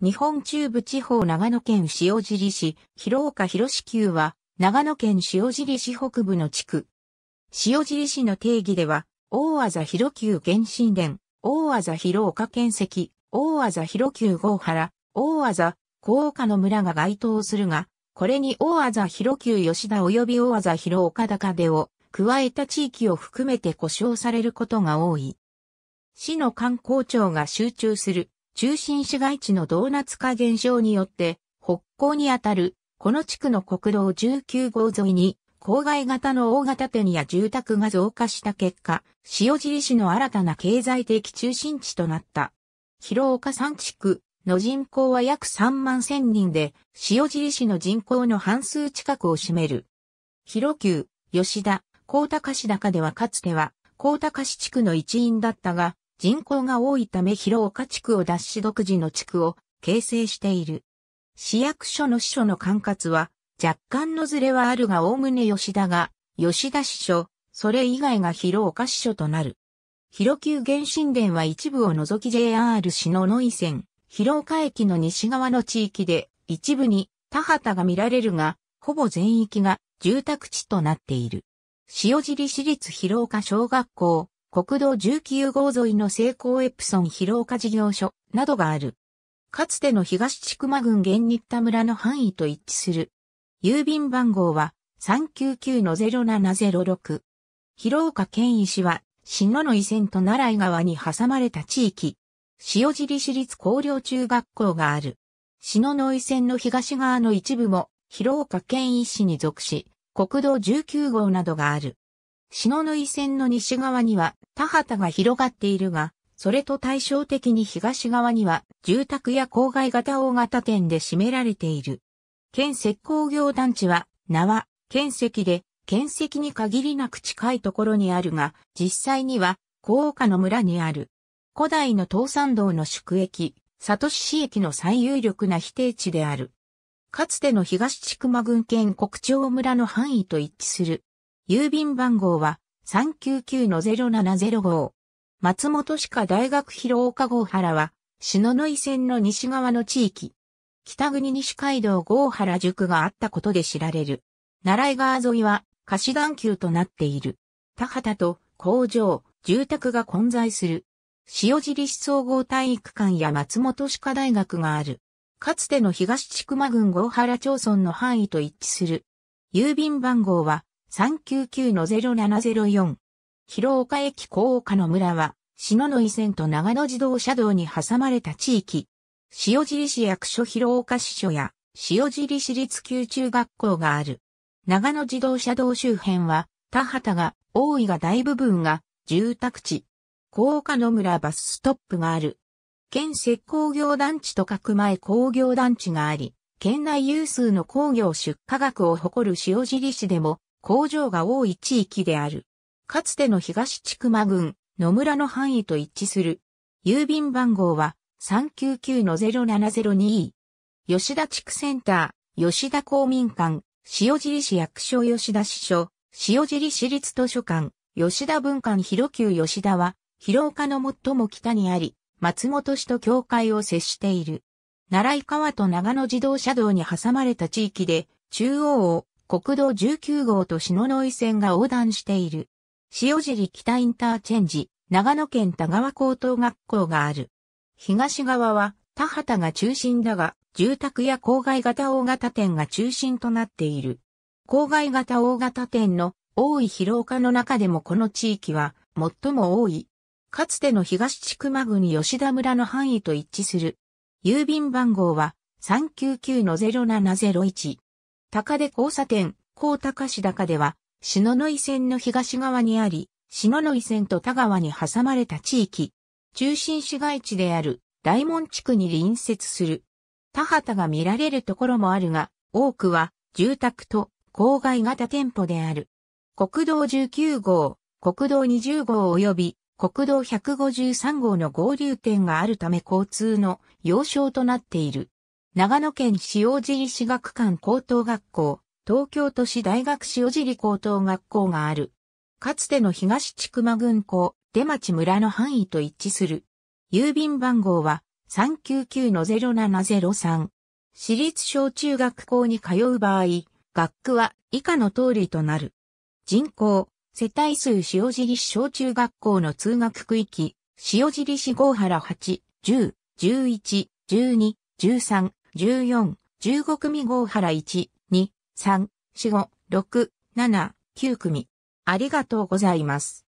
日本中部地方長野県塩尻市、広岡広市級は、長野県塩尻市北部の地区。塩尻市の定義では、大あ広級原神殿、大あ広岡県石、大あ広級郷原、大あざ、高岡の村が該当するが、これに大あ広級吉田及び大あ広岡高出を加えた地域を含めて呼称されることが多い。市の観光庁が集中する中心市街地のドーナツ化現象によって、北港にあたる、この地区の国道19号沿いに、郊外型の大型店や住宅が増加した結果、塩尻市の新たな経済的中心地となった。広岡山地区の人口は約3万1000人で、塩尻市の人口の半数近くを占める。広久、吉田、高高市高ではかつては、高高市地区の一員だったが、人口が多いため広岡地区を脱し独自の地区を形成している。市役所の支所の管轄は若干のずれはあるが概ね吉田が、吉田支所、それ以外が広岡支所となる。広急原神殿は一部を除き JR 市の野井線、広岡駅の西側の地域で一部に田畑が見られるが、ほぼ全域が住宅地となっている。塩尻市立広岡小学校、国道19号沿いの西高エプソン広岡事業所などがある。かつての東千曲郡現日田村の範囲と一致する。郵便番号は399-0706。広岡県師は、篠の井線と奈良井川に挟まれた地域。塩尻市立高陵中学校がある。篠野井線の東側の一部も、広岡県師に属し、国道19号などがある。篠ノ井線の西側には田畑が広がっているが、それと対照的に東側には住宅や郊外型大型店で占められている。県石工業団地は名は県石で、県石に限りなく近いところにあるが、実際には高岡の村にある。古代の東山道の宿駅、里市市駅の最有力な否定地である。かつての東千曲郡県国庁村の範囲と一致する郵便番号は399-0705松本歯科大学広岡郷原は、篠ノ井線の西側の地域。北国西街道郷原塾があったことで知られる。奈良井川沿いは貸し眼球となっている。田畑と工場、住宅が混在する。塩尻市総合体育館や松本歯科大学がある。かつての東千曲郡郷原町村の範囲と一致する。郵便番号は399-0704。広岡駅高岡の村は、篠野井線と長野自動車道に挟まれた地域。塩尻市役所広岡支所や、塩尻市立級中学校がある。長野自動車道周辺は、田畑が、大井が大部分が、住宅地。高岡の村バスストップがある。県石工業団地と角前工業団地があり、県内有数の工業出荷額を誇る塩尻市でも、工場が多い地域である。かつての東千間郡、野村の範囲と一致する。郵便番号は399-0702。吉田地区センター、吉田公民館、塩尻市役所吉田支所、塩尻市立図書館、吉田文館広旧吉田は、広岡の最も北にあり、松本市と境界を接している。奈良井川と長野自動車道に挟まれた地域で、中央を国道19号と篠ノ井線が横断している。塩尻北インターチェンジ、長野県田川高等学校がある。東側は田畑が中心だが、住宅や郊外型大型店が中心となっている。郊外型大型店の多い広岡の中でもこの地域は最も多い。かつての東地区間国吉田村の範囲と一致する。郵便番号は399-0701。高出交差点、高高市高では、篠ノ井線の東側にあり、篠ノ井線と田川に挟まれた地域。中心市街地である大門地区に隣接する。田畑が見られるところもあるが、多くは住宅と郊外型店舗である。国道19号、国道20号及び国道153号の合流点があるため交通の要衝となっている。長野県塩尻市学館高等学校、東京都市大学塩尻高等学校がある。かつての東千間郡校、出町村の範囲と一致する。郵便番号は399-0703。私立小中学校に通う場合、学区は以下の通りとなる。人口、世帯数塩尻市小中学校の通学区域、塩尻市郷原8、10、11、12、13、14、15組合原1、2、3、4、5、6、7、9組。ありがとうございます。